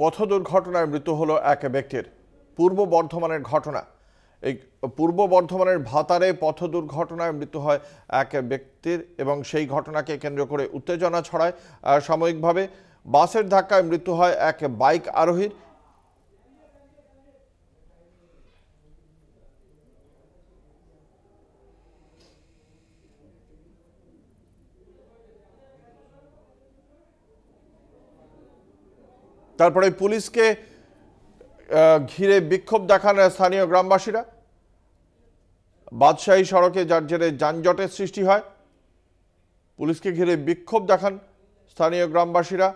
পথ দুর্ঘটনায় মৃত্যু হল এক ব্যক্তির পূর্ব বর্ধমানের ঘটনা এই পূর্ব বর্ধমানের ভাতারে পথ দুর্ঘটনায় মৃত্যু হয় এক ব্যক্তির এবং সেই ঘটনাকে কেন্দ্র করে উত্তেজনা ছড়ায় সাময়িকভাবে বাসের ধাক্কায় মৃত্যু হয় এক বাইক আরোহীর তারপরে পুলিশকে ঘিরে বিক্ষোভ দেখান স্থানীয় গ্রামবাসীরা বাদশাহী সড়কে যার জেরে যানজটের সৃষ্টি হয় পুলিশকে ঘিরে বিক্ষোভ দেখান স্থানীয় গ্রামবাসীরা